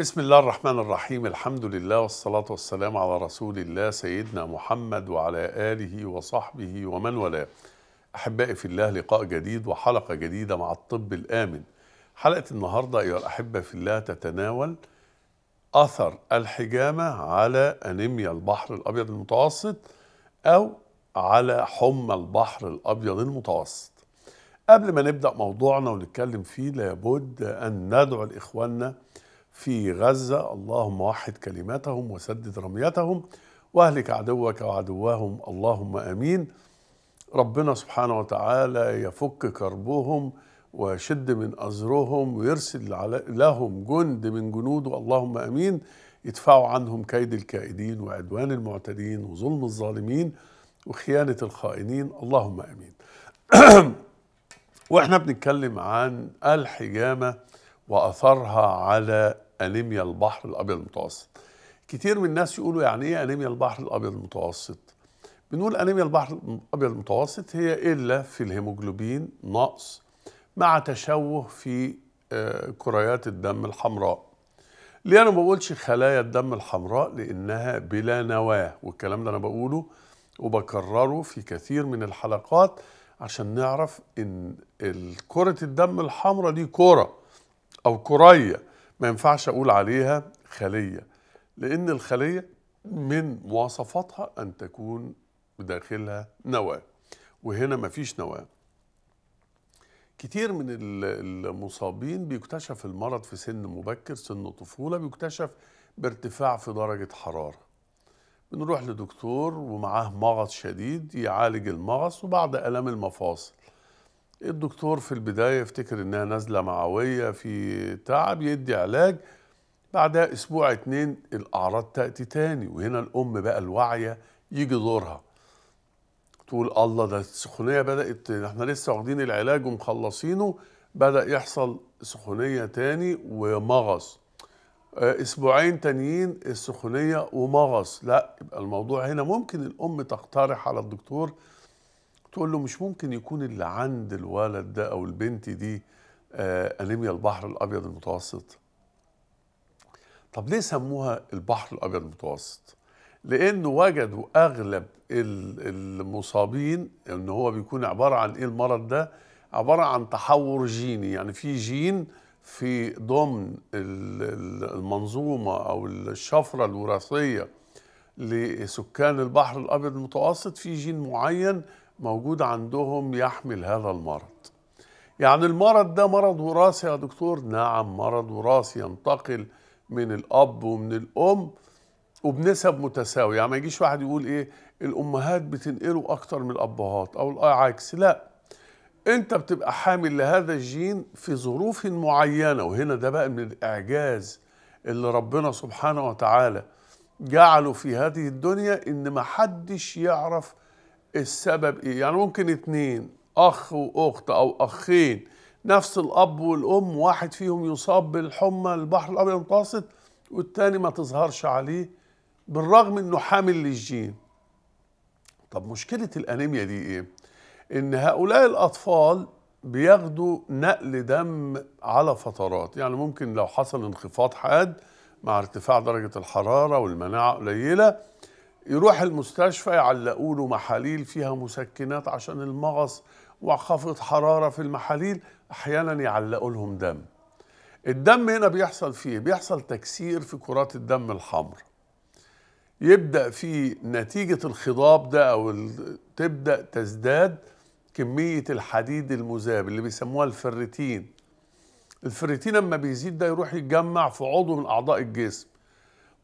بسم الله الرحمن الرحيم الحمد لله والصلاة والسلام على رسول الله سيدنا محمد وعلى آله وصحبه ومن والاه أحبائي في الله لقاء جديد وحلقة جديدة مع الطب الآمن حلقة النهاردة أيها الأحبة في الله تتناول أثر الحجامة على أنيميا البحر الأبيض المتوسط أو على حمى البحر الأبيض المتوسط قبل ما نبدأ موضوعنا ونتكلم فيه لابد أن ندعو لإخواننا في غزة اللهم وحد كلمتهم وسدد رميتهم واهلك عدوك وعدوهم اللهم امين ربنا سبحانه وتعالى يفك كربهم ويشد من ازرهم ويرسل لهم جند من جنوده اللهم امين يدفعوا عنهم كيد الكائدين وعدوان المعتدين وظلم الظالمين وخيانه الخائنين اللهم امين واحنا بنتكلم عن الحجامه واثرها على انيميا البحر الابيض المتوسط كتير من الناس يقولوا يعني ايه انيميا البحر الابيض المتوسط بنقول انيميا البحر الابيض المتوسط هي الا في الهيموجلوبين نقص مع تشوه في آه، كريات الدم الحمراء ليه انا ما بقولش خلايا الدم الحمراء لانها بلا نواه والكلام ده انا بقوله وبكرره في كثير من الحلقات عشان نعرف ان كرة الدم الحمراء دي كرة او كرية ما ينفعش اقول عليها خليه لان الخليه من مواصفاتها ان تكون بداخلها نواه وهنا مفيش نواه كتير من المصابين بيكتشف المرض في سن مبكر سن طفوله بيكتشف بارتفاع في درجه حراره بنروح لدكتور ومعاه مغص شديد يعالج المغص وبعد الام المفاصل الدكتور في البداية يفتكر إنها نزلة معوية في تعب يدي علاج بعدها أسبوع اتنين الأعراض تأتي تاني وهنا الأم بقى الواعية يجي دورها تقول الله ده السخونية بدأت احنا لسه واخدين العلاج ومخلصينه بدأ يحصل سخونية تاني ومغص آه، أسبوعين تانيين السخونية ومغص لا يبقى الموضوع هنا ممكن الأم تقترح على الدكتور تقول له مش ممكن يكون اللي عند الولد ده او البنت دي آه انيميا البحر الابيض المتوسط طب ليه سموها البحر الابيض المتوسط لانه وجدوا اغلب المصابين ان هو بيكون عباره عن ايه المرض ده عباره عن تحور جيني يعني في جين في ضمن المنظومه او الشفره الوراثيه لسكان البحر الابيض المتوسط في جين معين موجود عندهم يحمل هذا المرض يعني المرض ده مرض وراثي يا دكتور نعم مرض وراثي ينتقل من الاب ومن الام وبنسب متساويه يعني ما يجيش واحد يقول ايه الامهات بتنقله اكتر من الابهات او العكس لا انت بتبقى حامل لهذا الجين في ظروف معينه وهنا ده بقى من الاعجاز اللي ربنا سبحانه وتعالى جعله في هذه الدنيا ان ما حدش يعرف السبب ايه يعني ممكن اتنين اخ واخت او اخين نفس الاب والام واحد فيهم يصاب بالحمى البحر الابيض المتوسط والتاني ما تظهرش عليه بالرغم انه حامل للجين طب مشكله الانيميا دي ايه ان هؤلاء الاطفال بياخدوا نقل دم على فترات يعني ممكن لو حصل انخفاض حاد مع ارتفاع درجه الحراره والمناعه قليله يروح المستشفى يعلقوا له محاليل فيها مسكنات عشان المغص وخفض حراره في المحاليل احيانا يعلقوا لهم دم الدم هنا بيحصل فيه بيحصل تكسير في كرات الدم الحمراء يبدا في نتيجه الخضاب ده او تبدا تزداد كميه الحديد المذاب اللي بيسموها الفريتين الفريتين لما بيزيد ده يروح يتجمع في عضو من اعضاء الجسم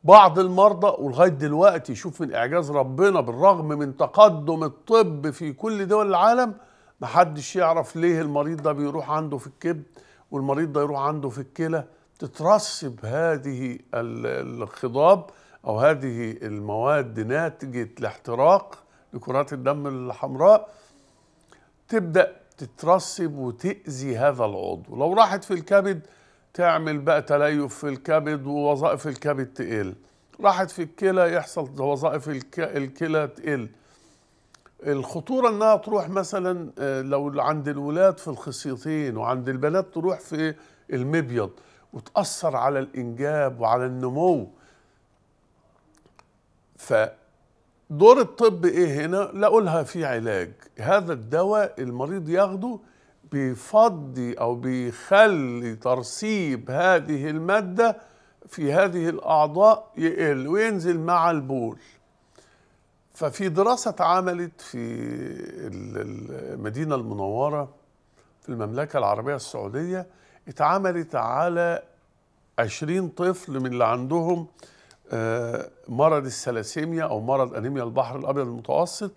بعض المرضى ولغايه دلوقتي شوف من اعجاز ربنا بالرغم من تقدم الطب في كل دول العالم محدش يعرف ليه المريض ده بيروح عنده في الكبد والمريض ده يروح عنده في الكلى تترسب هذه الخضاب او هذه المواد ناتجه لاحتراق لكرات الدم الحمراء تبدا تترسب وتاذي هذا العضو لو راحت في الكبد تعمل بقى تليف في الكبد ووظائف الكبد تقل راحت في الكلى يحصل وظائف الكلى تقل الخطورة انها تروح مثلا آه، لو عند الولاد في الخصيتين وعند البنات تروح في المبيض وتأثر على الإنجاب وعلى النمو فدور الطب ايه هنا لا قولها في علاج هذا الدواء المريض ياخده بيفضي او بيخلي ترسيب هذه الماده في هذه الاعضاء يقل وينزل مع البول ففي دراسه اتعملت في المدينه المنوره في المملكه العربيه السعوديه اتعملت على 20 طفل من اللي عندهم آه، مرض الثلاسيميا او مرض انيميا البحر الابيض المتوسط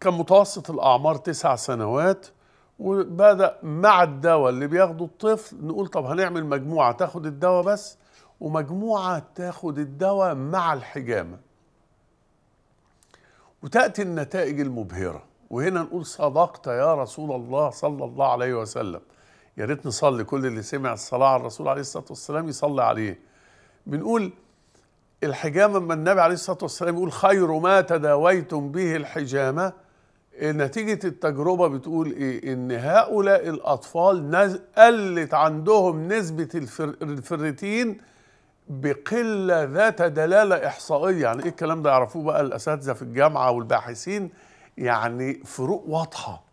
كان متوسط الاعمار تسع سنوات وبدا مع الدواء اللي بياخده الطفل نقول طب هنعمل مجموعه تاخد الدواء بس ومجموعه تاخد الدواء مع الحجامه وتاتي النتائج المبهره وهنا نقول صدقت يا رسول الله صلى الله عليه وسلم يا ريت نصلي كل اللي سمع الصلاه على الرسول عليه الصلاه والسلام يصلي عليه بنقول الحجامه لما النبي عليه الصلاه والسلام يقول خير ما تداويتم به الحجامه نتيجة التجربة بتقول إيه؟ إن هؤلاء الأطفال نز... قلت عندهم نسبة الفر... بقلة ذات دلالة إحصائية يعني إيه الكلام ده يعرفوه بقى الأساتذة في الجامعة والباحثين يعني فروق واضحة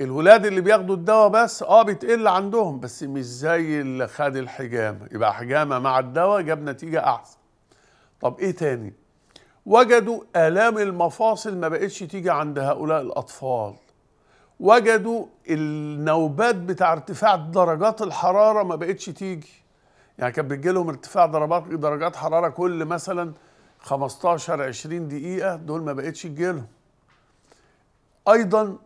الولاد اللي بياخدوا الدواء بس اه بتقل عندهم بس مش زي اللي خد الحجامة يبقى حجامة مع الدواء جاب نتيجة أحسن طب إيه تاني؟ وجدوا آلام المفاصل ما بقتش تيجي عند هؤلاء الأطفال وجدوا النوبات بتاع ارتفاع درجات الحرارة ما بقتش تيجي يعني كانت بتجي لهم ارتفاع درجات درجات حرارة كل مثلا 15 20 دقيقة دول ما بقتش تجي لهم أيضا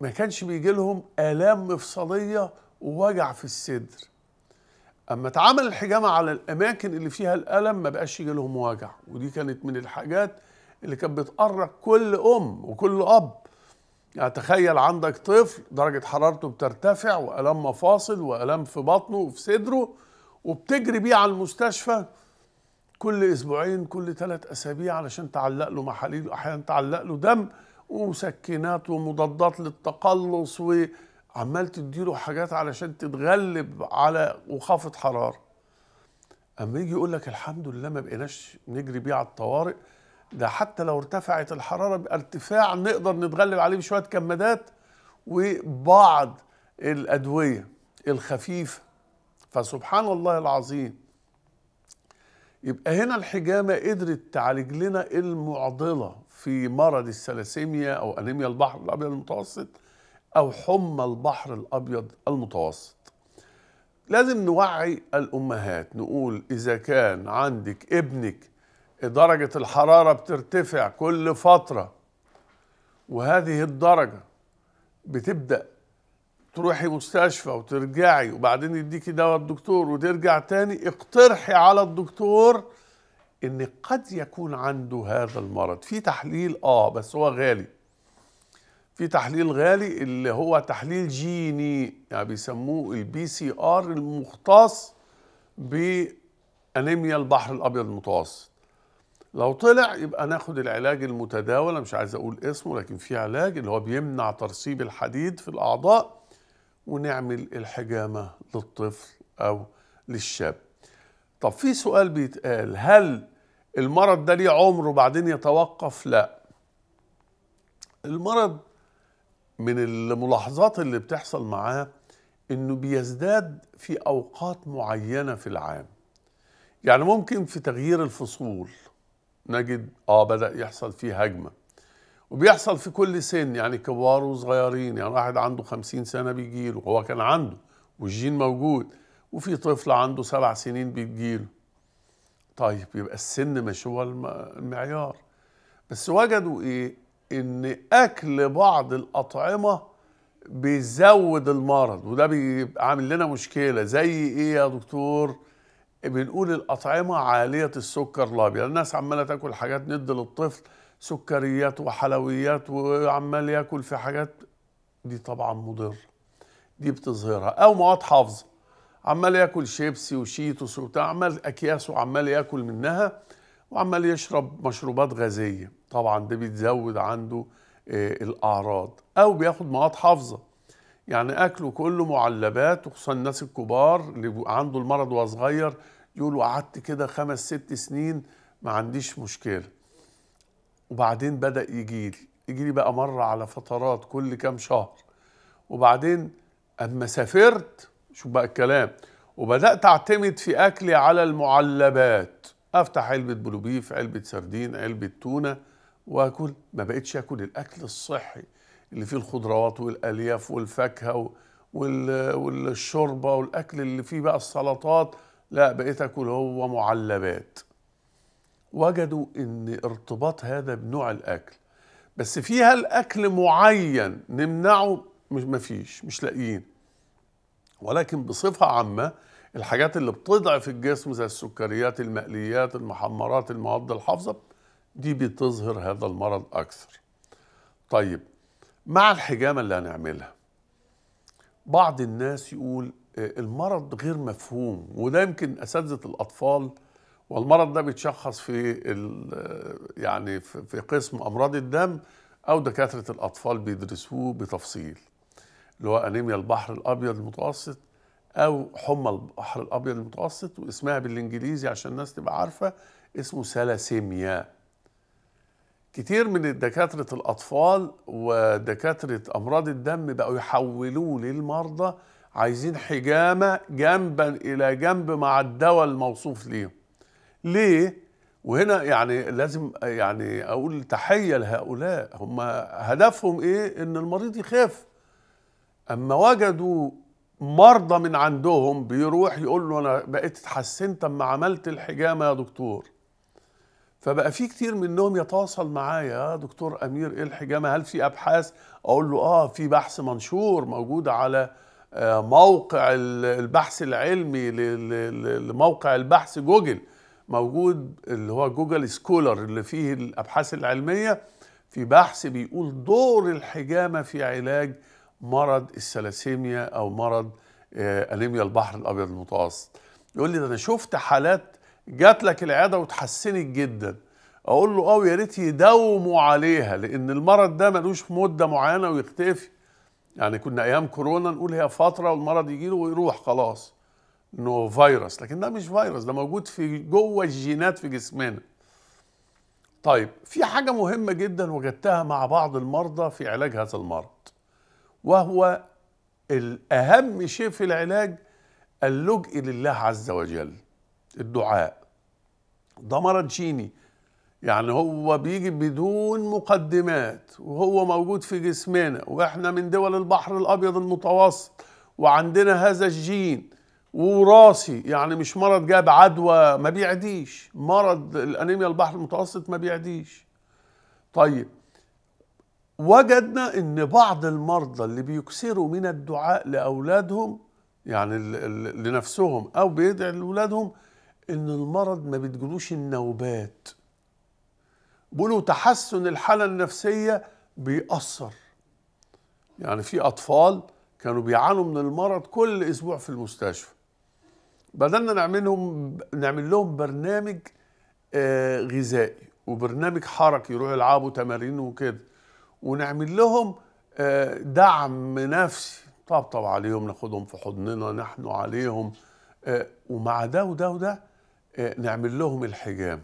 ما كانش بيجي لهم آلام مفصلية ووجع في الصدر اما اتعمل الحجامه على الاماكن اللي فيها الالم ما بقاش يجي لهم وجع ودي كانت من الحاجات اللي كانت بتقرق كل ام وكل اب يعني تخيل عندك طفل درجه حرارته بترتفع والام مفاصل والام في بطنه وفي صدره وبتجري بيه على المستشفى كل اسبوعين كل ثلاث اسابيع علشان تعلق له محاليل واحيانا تعلق له دم ومسكنات ومضادات للتقلص و عمال تديله حاجات علشان تتغلب على وخافة حرارة اما يجي يقول لك الحمد لله ما بقيناش نجري بيه على الطوارئ ده حتى لو ارتفعت الحراره بارتفاع نقدر نتغلب عليه بشويه كمادات وبعض الادويه الخفيفه فسبحان الله العظيم يبقى هنا الحجامه قدرت تعالج لنا المعضله في مرض الثلاسيميا او انيميا البحر الابيض المتوسط أو حمى البحر الأبيض المتوسط لازم نوعي الأمهات نقول إذا كان عندك ابنك درجة الحرارة بترتفع كل فترة وهذه الدرجة بتبدأ تروحي مستشفى وترجعي وبعدين يديكي دواء الدكتور وترجع تاني اقترحي على الدكتور ان قد يكون عنده هذا المرض في تحليل اه بس هو غالي في تحليل غالي اللي هو تحليل جيني يعني بيسموه البي سي ار المختص بانيميا البحر الابيض المتوسط لو طلع يبقى ناخد العلاج المتداول مش عايز اقول اسمه لكن في علاج اللي هو بيمنع ترسيب الحديد في الاعضاء ونعمل الحجامه للطفل او للشاب طب في سؤال بيتقال هل المرض ده ليه عمر وبعدين يتوقف لا المرض من الملاحظات اللي بتحصل معاه انه بيزداد في اوقات معينه في العام يعني ممكن في تغيير الفصول نجد اه بدا يحصل فيه هجمه وبيحصل في كل سن يعني كبار وصغيرين يعني واحد عنده خمسين سنه بيجيله هو كان عنده والجين موجود وفي طفل عنده سبع سنين بيجيله طيب يبقى السن مش هو المعيار بس وجدوا ايه ان اكل بعض الاطعمه بيزود المرض وده بيبقى عامل لنا مشكله زي ايه يا دكتور بنقول الاطعمه عاليه السكر الابيض الناس عماله تاكل حاجات ند للطفل سكريات وحلويات وعمال ياكل في حاجات دي طبعا مضره دي بتظهرها او مواد حافظه عمال ياكل شيبسي وشيتوس وبتاع عمال اكياس وعمال ياكل منها وعمال يشرب مشروبات غازيه طبعا ده بيتزود عنده آه، الاعراض او بياخد مواد حافظه يعني اكله كله معلبات وخصوصا الناس الكبار اللي عنده المرض وهو صغير يقولوا قعدت كده خمس ست سنين ما عنديش مشكله وبعدين بدا يجي لي يجي لي بقى مره على فترات كل كام شهر وبعدين اما سافرت شوف بقى الكلام وبدات اعتمد في اكلي على المعلبات افتح علبه بلوبيف علبه سردين علبه تونه واكل ما بقتش اكل الاكل الصحي اللي فيه الخضروات والالياف والفاكهه والشوربه والاكل اللي فيه بقى السلطات لا بقيت اكل هو معلبات وجدوا ان ارتباط هذا بنوع الاكل بس فيها الاكل معين نمنعه مش مفيش مش لاقيين ولكن بصفه عامه الحاجات اللي بتضعف الجسم زي السكريات المقليات المحمرات المواد الحافظه دي بتظهر هذا المرض اكثر طيب مع الحجامه اللي هنعملها بعض الناس يقول آه، المرض غير مفهوم وده يمكن اساتذه الاطفال والمرض ده بيتشخص في آه، يعني في قسم امراض الدم او دكاتره الاطفال بيدرسوه بتفصيل اللي هو انيميا البحر الابيض المتوسط او حمى البحر الابيض المتوسط واسمها بالانجليزي عشان الناس تبقى عارفه اسمه سلاسيميا كتير من دكاترة الأطفال ودكاترة أمراض الدم بقوا يحولوا للمرضى عايزين حجامة جنبا إلى جنب مع الدواء الموصوف ليهم ليه؟ وهنا يعني لازم يعني أقول تحية لهؤلاء هم هدفهم إيه؟ إن المريض يخاف أما وجدوا مرضى من عندهم بيروح يقول له أنا بقيت اتحسنت أما عملت الحجامة يا دكتور فبقى في كتير منهم يتواصل معايا يا دكتور امير ايه الحجامه هل في ابحاث اقول له اه في بحث منشور موجود على آه، موقع البحث العلمي لموقع البحث جوجل موجود اللي هو جوجل سكولر اللي فيه الابحاث العلميه في بحث بيقول دور الحجامه في علاج مرض الثلاسيميا او مرض آه، انيميا البحر الابيض المتوسط يقول لي ده انا شفت حالات جات لك العياده وتحسنت جدا اقول له اه يا ريت يداوموا عليها لان المرض ده ملوش مده معينه ويختفي يعني كنا ايام كورونا نقول هي فتره والمرض يجي له ويروح خلاص انه فيروس لكن ده مش فيروس ده موجود في جوه الجينات في جسمنا طيب في حاجه مهمه جدا وجدتها مع بعض المرضى في علاج هذا المرض وهو الاهم شيء في العلاج اللجء لله عز وجل الدعاء ده جيني يعني هو بيجي بدون مقدمات وهو موجود في جسمنا واحنا من دول البحر الابيض المتوسط وعندنا هذا الجين وراثي يعني مش مرض جاب عدوى ما بيعديش مرض الانيميا البحر المتوسط ما بيعديش طيب وجدنا ان بعض المرضى اللي بيكسروا من الدعاء لاولادهم يعني لنفسهم او بيدعي لاولادهم ان المرض ما بتجيلوش النوبات بيقولوا تحسن الحاله النفسيه بيأثر يعني في اطفال كانوا بيعانوا من المرض كل اسبوع في المستشفى بدلنا نعملهم نعمل لهم برنامج آه، غذائي وبرنامج حركي يروحوا يلعبوا تمارين وكده ونعمل لهم آه، دعم نفسي طبطب عليهم ناخدهم في حضننا نحن عليهم آه، ومع ده وده وده آه، نعمل لهم الحجام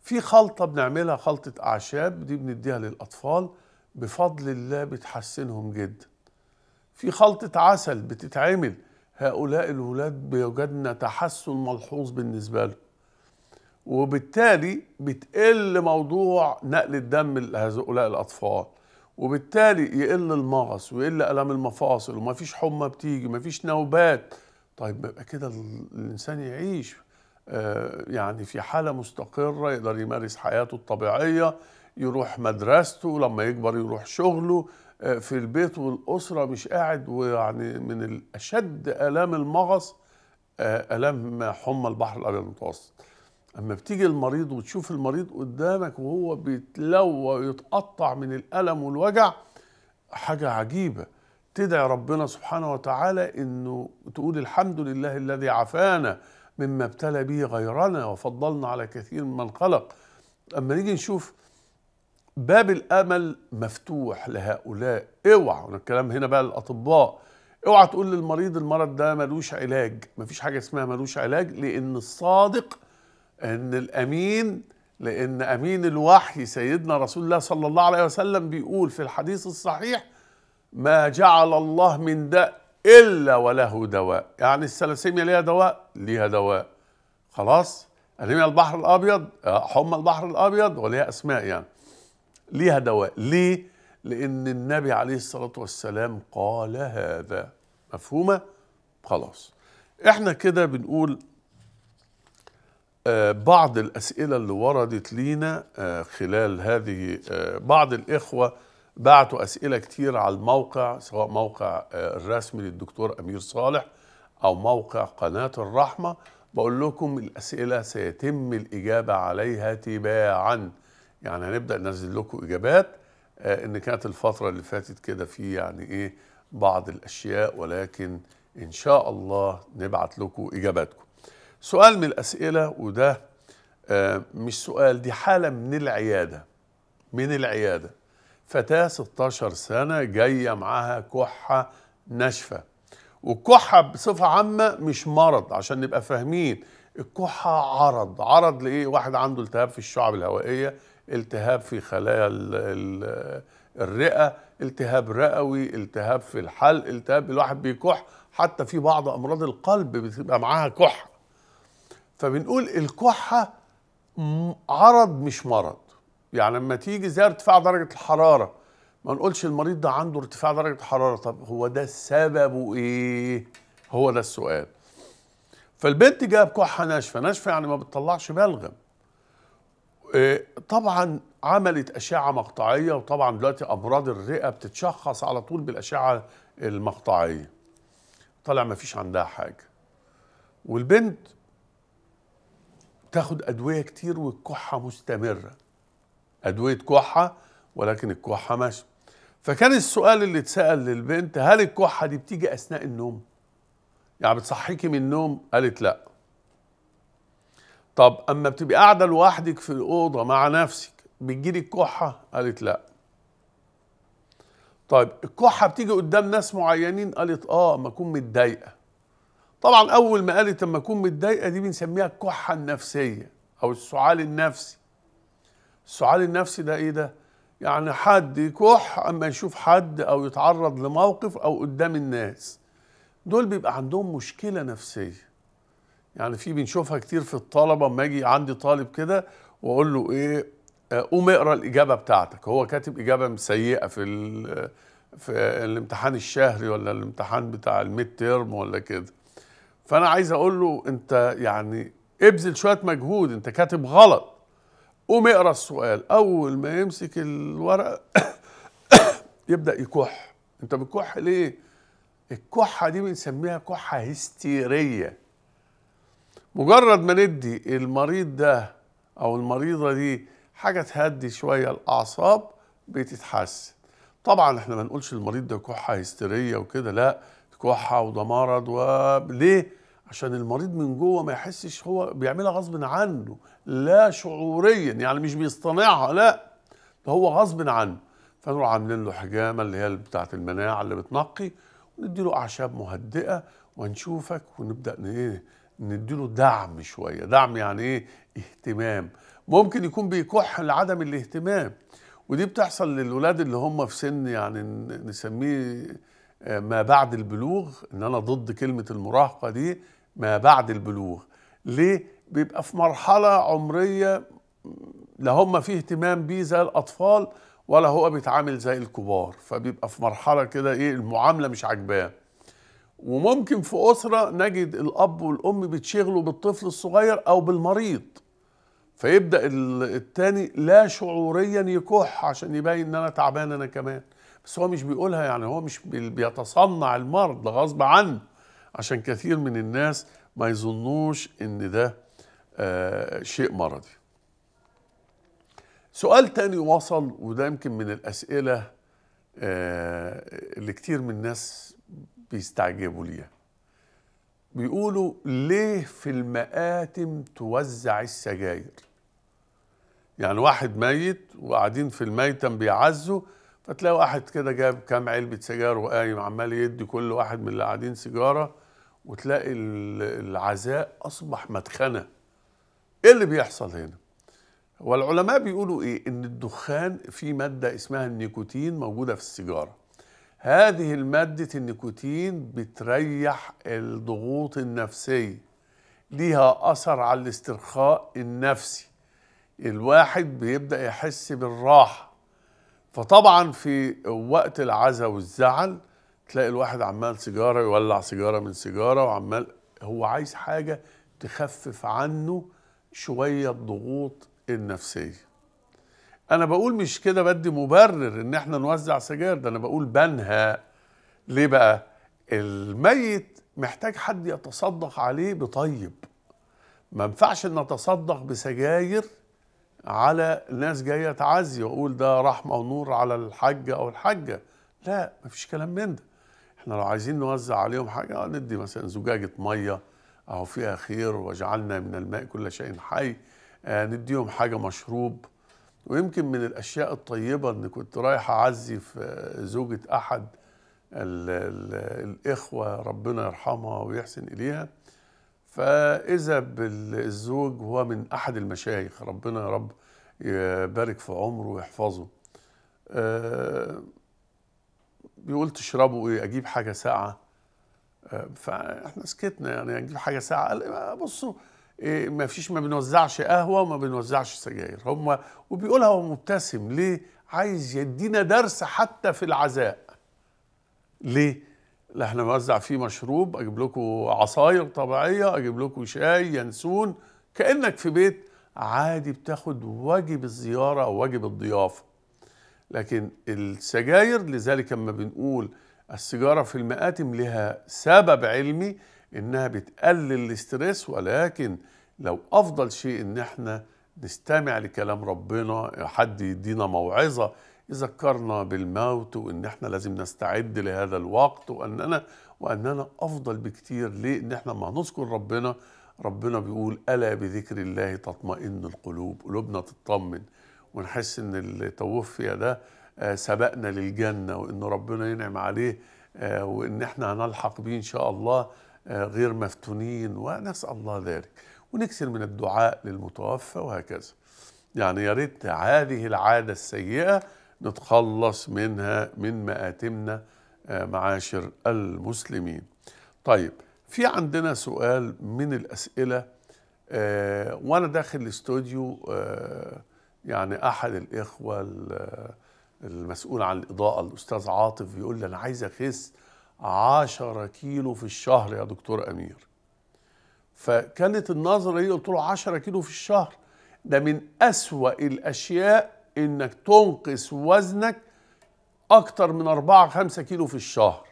في خلطة بنعملها خلطة أعشاب دي بنديها للأطفال بفضل الله بتحسنهم جدا في خلطة عسل بتتعمل هؤلاء الولاد بيوجدنا تحسن ملحوظ بالنسبة لهم وبالتالي بتقل موضوع نقل الدم لهؤلاء الأطفال وبالتالي يقل المغص ويقل ألم المفاصل ومفيش حمى بتيجي ومفيش نوبات طيب يبقى كده الإنسان يعيش آه، يعني في حاله مستقره يقدر يمارس حياته الطبيعيه يروح مدرسته لما يكبر يروح شغله آه، في البيت والاسره مش قاعد ويعني من اشد الام المغص آه، الام حمى البحر الابيض المتوسط اما بتيجي المريض وتشوف المريض قدامك وهو بيتلوى ويتقطع من الالم والوجع حاجه عجيبه تدعي ربنا سبحانه وتعالى انه تقول الحمد لله الذي عفانا مما ابتلى به غيرنا وفضلنا على كثير من خلق اما نيجي نشوف باب الامل مفتوح لهؤلاء اوعى الكلام هنا بقى للاطباء اوعى تقول للمريض المرض ده ملوش علاج مفيش حاجه اسمها ملوش علاج لان الصادق ان الامين لان امين الوحي سيدنا رسول الله صلى الله عليه وسلم بيقول في الحديث الصحيح ما جعل الله من داء إلا وله دواء يعني الثلاسيميا ليها دواء ليها دواء خلاص أنيميا البحر الأبيض حمى البحر الأبيض وليها أسماء يعني ليها دواء ليه؟ لأن النبي عليه الصلاة والسلام قال هذا مفهومة؟ خلاص احنا كده بنقول آه، بعض الأسئلة اللي وردت لينا آه، خلال هذه آه، بعض الإخوة بعتوا اسئله كتير على الموقع سواء موقع آه، الرسمي للدكتور امير صالح او موقع قناه الرحمه بقول لكم الاسئله سيتم الاجابه عليها تباعا يعني هنبدا ننزل لكم اجابات آه، ان كانت الفتره اللي فاتت كده في يعني ايه بعض الاشياء ولكن ان شاء الله نبعت لكم اجاباتكم سؤال من الاسئله وده آه، مش سؤال دي حاله من العياده من العياده فتاة 16 سنة جاية معاها كحة ناشفة والكحة بصفة عامة مش مرض عشان نبقى فاهمين الكحة عرض عرض لإيه واحد عنده التهاب في الشعب الهوائية التهاب في خلايا الرئة التهاب رئوي التهاب في الحلق التهاب الواحد بيكح حتى في بعض أمراض القلب بتبقى معاها كحة فبنقول الكحة عرض مش مرض يعني لما تيجي زي ارتفاع درجه الحراره ما نقولش المريض ده عنده ارتفاع درجه الحراره طب هو ده سببه ايه هو ده السؤال فالبنت جاب بكحه ناشفه ناشفه يعني ما بتطلعش بلغم آه، طبعا عملت اشعه مقطعيه وطبعا دلوقتي امراض الرئه بتتشخص على طول بالاشعه المقطعيه طلع ما فيش عندها حاجه والبنت تاخد ادويه كتير والكحه مستمره ادويه كحه ولكن الكحه ماشيه فكان السؤال اللي اتسال للبنت هل الكحه دي بتيجي اثناء النوم يعني بتصحيكي من النوم قالت لا طب اما بتبقي قاعده لوحدك في الاوضه مع نفسك بتجيلي الكحه قالت لا طيب الكحه بتيجي قدام ناس معينين قالت اه اما اكون متضايقه طبعا اول ما قالت اما اكون متضايقه دي بنسميها الكحه النفسيه او السعال النفسي السعال النفسي ده ايه ده يعني حد يكح اما يشوف حد او يتعرض لموقف او قدام الناس دول بيبقى عندهم مشكله نفسيه يعني في بنشوفها كتير في الطلبه اما اجي عندي طالب كده واقول له ايه آه، قوم اقرا الاجابه بتاعتك هو كاتب اجابه سيئه في في الامتحان الشهري ولا الامتحان بتاع الميد تيرم ولا كده فانا عايز اقول له انت يعني ابذل شويه مجهود انت كاتب غلط قوم اقرا السؤال اول ما يمسك الورقه يبدا يكح انت بتكح ليه الكحه دي بنسميها كحه هستيريه مجرد ما ندي المريض ده او المريضه دي حاجه تهدي شويه الاعصاب بتتحسن طبعا احنا ما نقولش المريض ده كحه هستيريه وكده لا كحه وده مرض وليه عشان المريض من جوه ما يحسش هو بيعملها غصب عنه لا شعوريا يعني مش بيصطنعها لا ده هو غصب عنه فنروح عاملين له حجامه اللي هي بتاعه المناعه اللي بتنقي وندي له اعشاب مهدئه ونشوفك ونبدا ايه له دعم شويه دعم يعني ايه اهتمام ممكن يكون بيكح لعدم الاهتمام ودي بتحصل للولاد اللي هم في سن يعني نسميه آه، ما بعد البلوغ ان انا ضد كلمه المراهقه دي ما بعد البلوغ ليه بيبقى في مرحله عمريه لا هم فيه اهتمام بيه زي الاطفال ولا هو بيتعامل زي الكبار فبيبقى في مرحله كده ايه المعامله مش عاجباه وممكن في اسره نجد الاب والام بيتشغلوا بالطفل الصغير او بالمريض فيبدا التاني لا شعوريا يكح عشان يبين ان انا تعبان انا كمان بس هو مش بيقولها يعني هو مش بيتصنع المرض غصب عنه عشان كثير من الناس ما يظنوش ان ده آه شيء مرضي سؤال تاني وصل وده يمكن من الأسئلة آه اللي كتير من الناس بيستعجبوا ليها بيقولوا ليه في المآتم توزع السجاير يعني واحد ميت وقاعدين في الميتم بيعزوا فتلاقي واحد كده جاب كام علبة سجاير وقايم عمال يدي كل واحد من اللي قاعدين سيجارة وتلاقي العزاء اصبح مدخنه ايه اللي بيحصل هنا والعلماء بيقولوا ايه ان الدخان في ماده اسمها النيكوتين موجوده في السيجاره هذه المادة النيكوتين بتريح الضغوط النفسية ليها أثر على الاسترخاء النفسي الواحد بيبدأ يحس بالراحة فطبعا في وقت العزا والزعل تلاقي الواحد عمال سيجاره يولع سيجاره من سيجاره وعمال هو عايز حاجه تخفف عنه شويه الضغوط النفسيه انا بقول مش كده بدي مبرر ان احنا نوزع سجاير ده انا بقول بنهى ليه بقى الميت محتاج حد يتصدق عليه بطيب ما ينفعش ان اتصدق بسجاير على ناس جايه تعزي واقول ده رحمه ونور على الحاج او الحاجه لا مفيش كلام من ده احنا لو عايزين نوزع عليهم حاجة آه، ندي مثلا زجاجة مية أهو فيها خير وجعلنا من الماء كل شيء حي آه، نديهم حاجة مشروب ويمكن من الأشياء الطيبة إن كنت رايح أعزي في زوجة أحد الـ الـ الإخوة ربنا يرحمها ويحسن إليها فإذا بالزوج هو من أحد المشايخ ربنا يا رب يبارك في عمره ويحفظه آه، بيقول تشربوا ايه اجيب حاجه ساعة آه، فاحنا سكتنا يعني اجيب حاجه ساعة قال آه، بصوا إيه، ما فيش ما بنوزعش قهوه وما بنوزعش سجاير هم وبيقولها وهو مبتسم ليه عايز يدينا درس حتى في العزاء ليه لا احنا بنوزع فيه مشروب اجيب لكم عصاير طبيعيه اجيب لكم شاي ينسون كانك في بيت عادي بتاخد واجب الزياره او واجب الضيافه لكن السجاير لذلك لما بنقول السيجاره في المآتم لها سبب علمي انها بتقلل الاسترس ولكن لو افضل شيء ان احنا نستمع لكلام ربنا حد يدينا موعظه يذكرنا بالموت وان احنا لازم نستعد لهذا الوقت واننا واننا افضل بكتير ليه ان احنا ما نذكر ربنا ربنا بيقول الا بذكر الله تطمئن القلوب قلوبنا تطمن ونحس ان اللي توفي ده آه، سبقنا للجنه وان ربنا ينعم عليه آه، وان احنا هنلحق بيه ان شاء الله آه، غير مفتونين ونسال الله ذلك ونكسر من الدعاء للمتوفى وهكذا يعني يا ريت هذه العاده السيئه نتخلص منها من مآتمنا معاشر المسلمين طيب في عندنا سؤال من الأسئلة وأنا داخل الاستوديو يعني احد الاخوه المسؤول عن الاضاءه الاستاذ عاطف بيقول لي انا عايز اخس 10 كيلو في الشهر يا دكتور امير فكانت النظره دي قلت له 10 كيلو في الشهر ده من اسوا الاشياء انك تنقص وزنك اكتر من 4 5 كيلو في الشهر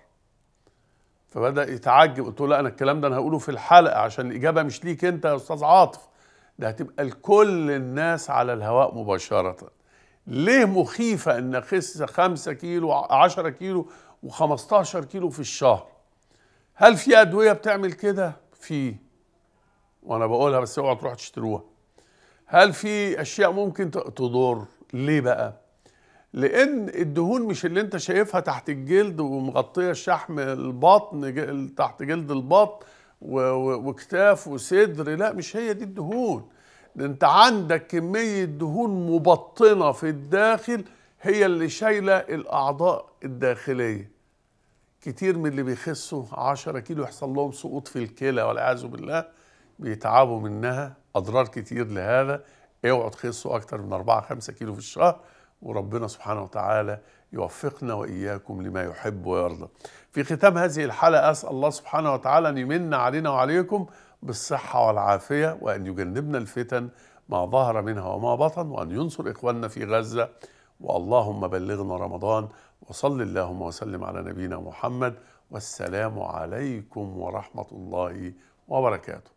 فبدا يتعجب قلت له لا انا الكلام ده انا هقوله في الحلقه عشان الاجابه مش ليك انت يا استاذ عاطف ده هتبقى لكل الناس على الهواء مباشرة ليه مخيفة ان اخس 5 كيلو 10 كيلو و15 كيلو في الشهر هل في ادوية بتعمل كده في وانا بقولها بس اوعى تروح تشتروها هل في اشياء ممكن تضر ليه بقى لان الدهون مش اللي انت شايفها تحت الجلد ومغطيه شحم البطن تحت جلد البطن وكتاف وصدر لا مش هي دي الدهون انت عندك كمية دهون مبطنة في الداخل هي اللي شايلة الأعضاء الداخلية كتير من اللي بيخسوا 10 كيلو يحصل لهم سقوط في الكلى والعياذ بالله بيتعبوا منها أضرار كتير لهذا اوعوا تخسوا أكتر من 4 5 كيلو في الشهر وربنا سبحانه وتعالى يوفقنا وإياكم لما يحب ويرضى في ختام هذه الحلقة أسأل الله سبحانه وتعالى أن يمن علينا وعليكم بالصحة والعافية وأن يجنبنا الفتن ما ظهر منها وما بطن وأن ينصر إخواننا في غزة واللهم بلغنا رمضان وصل اللهم وسلم على نبينا محمد والسلام عليكم ورحمة الله وبركاته